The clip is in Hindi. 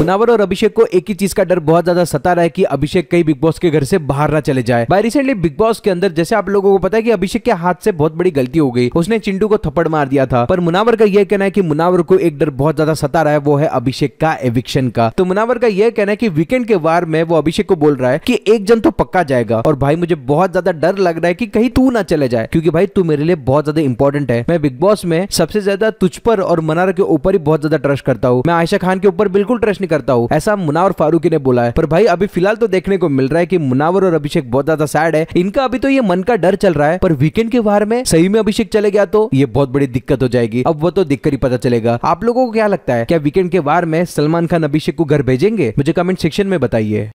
मुनावर और अभिषेक को एक ही चीज का डर बहुत ज्यादा सता रहा है कि अभिषेक कहीं बिग बॉस के घर से बाहर ना चले जाए भाई रिसेंटली बिग बॉस के अंदर जैसे आप लोगों को पता है कि अभिषेक के हाथ से बहुत बड़ी गलती हो गई उसने चिंटू को थप्पड़ मार दिया था पर मुनावर का यह कहना है कि मुनावर को एक डर बहुत ज्यादा सता रहा है वो है अभिषेक का एविक्शन का तो मुनावर का यह कहना है कि वीकेंड के वार में वो अभिषेक को बोल रहा है कि एक जन तो पक्का जाएगा और भाई मुझे बहुत ज्यादा डर लग रहा है कि कहीं तू ना चले जाए क्योंकि भाई तू मेरे लिए बहुत ज्यादा इंपॉर्टेंट है मैं बिग बॉस में सबसे ज्यादा तुझ पर और मुनावर के ऊपर ही बहुत ज्यादा ट्रस्ट करता हूँ मैं आयशा खान के ऊपर बिल्कुल ट्रस्ट नहीं करता हूँ ऐसा मुनावर फारूकी ने बोला है पर भाई अभी फिलहाल तो देखने को मिल रहा है की मुनावर और अभिषेक बहुत ज्यादा सैड है इनका अभी तो ये मन का डर चल रहा है पर वीकेंड के बाहर में सही में अभिषेक चले गया तो ये बहुत बड़ी दिक्कत हो जाएगी अब वो तो दिक्कत ही पता चलेगा आप लोगों को क्या लगता है क्या वीकेंड के बार में सलमान खान अभिषेक को घर भेजेंगे मुझे कमेंट सेक्शन में बताइए